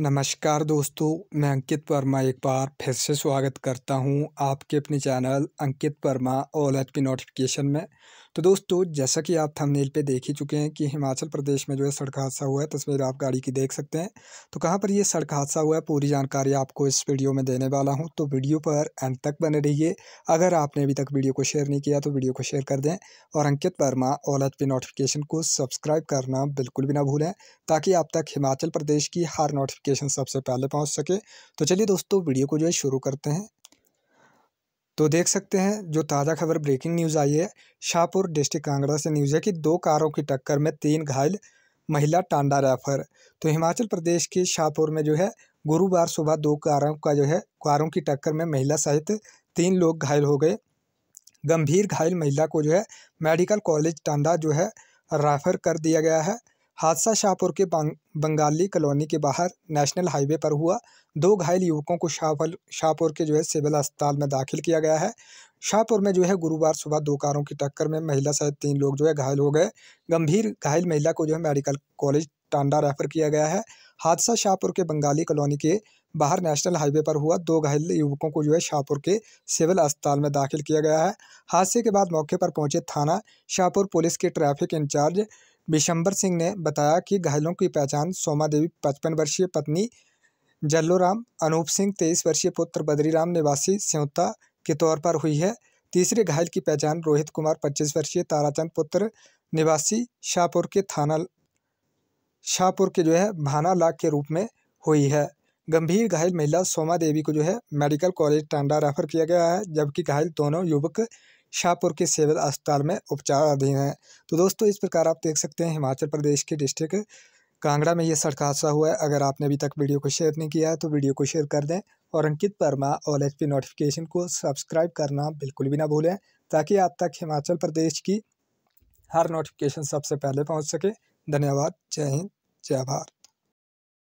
नमस्कार दोस्तों मैं अंकित वर्मा एक बार फिर से स्वागत करता हूं आपके अपने channel Ankit Verma all H P notification में तो दोस्तों जैसा कि आप थंबनेल पे देख ही चुके हैं कि हिमाचल प्रदेश में जो है सड़क हादसा हुआ है तस्वीर आप गाड़ी की देख सकते हैं तो कहां पर ये सड़क हादसा हुआ है पूरी जानकारी आपको इस वीडियो में देने वाला हूँ तो वीडियो पर एंड तक बने रहिए अगर आपने अभी तक वीडियो को शेयर नहीं किया तो वीडियो को शेयर कर दें और Ankit Verma all H P notification को सब्सक्राइब करना बिल्कुल भी ना भूलें ताकि आप तक हिमाचल प्रदेश की हर नोटिफिकेशन नोटिफिकेशन सबसे पहले पहुंच सके तो चलिए दोस्तों वीडियो को जो है शुरू करते हैं तो देख सकते हैं जो ताज़ा खबर ब्रेकिंग न्यूज़ आई है शाहपुर डिस्ट्रिक्ट कांगड़ा से न्यूज़ है कि दो कारों की टक्कर में तीन घायल महिला टांडा रेफर तो हिमाचल प्रदेश के शाहपुर में जो है गुरुवार सुबह दो कारों का जो है कारों की टक्कर में महिला सहित तीन लोग घायल हो गए गंभीर घायल महिला को जो है मेडिकल कॉलेज टांडा जो है रेफर कर दिया गया है हादसा शाहपुर के बंगाली कॉलोनी के बाहर नेशनल हाईवे पर हुआ दो घायल युवकों को शाहपुर शाहपुर के जो है सिविल अस्पताल में दाखिल किया गया है शाहपुर में जो है गुरुवार सुबह दो कारों की टक्कर में महिला सहित तीन लोग जो है घायल हो गए गंभीर घायल महिला को जो है मेडिकल कॉलेज टांडा रेफर किया गया है हादसा शाहपुर के बंगाली कॉलोनी के बाहर नेशनल हाईवे पर हुआ दो घायल युवकों को जो है शाहपुर के सिविल अस्पताल में दाखिल किया गया है हादसे के बाद मौके पर पहुंचे थाना शाहपुर पुलिस के ट्रैफिक इंचार्ज विशंबर सिंह ने बताया कि घायलों की पहचान सोमा देवी पचपन वर्षीय पत्नी जल्लोराम अनूप सिंह तेईस वर्षीय पुत्र बद्रीराम निवासी स्योता के तौर पर हुई है तीसरे घायल की पहचान रोहित कुमार पच्चीस वर्षीय ताराचंद पुत्र निवासी शाहपुर के थाना शाहपुर के जो है भाना लाग के रूप में हुई है गंभीर घायल महिला सोमा देवी को जो है मेडिकल कॉलेज टांडा रेफर किया गया है जबकि घायल दोनों युवक शाहपुर के सिविल अस्पताल में उपचाराधीन है तो दोस्तों इस प्रकार आप देख सकते हैं हिमाचल प्रदेश के डिस्ट्रिक्ट कांगड़ा में ये सड़क हादसा हुआ है अगर आपने अभी तक वीडियो को शेयर नहीं किया है तो वीडियो को शेयर कर दें और Ankit Verma all H notification को सब्सक्राइब करना बिल्कुल भी ना भूलें ताकि आप तक हिमाचल प्रदेश की हर नोटिफिकेशन सबसे पहले पहुँच सके धन्यवाद जय हिंद जय भारत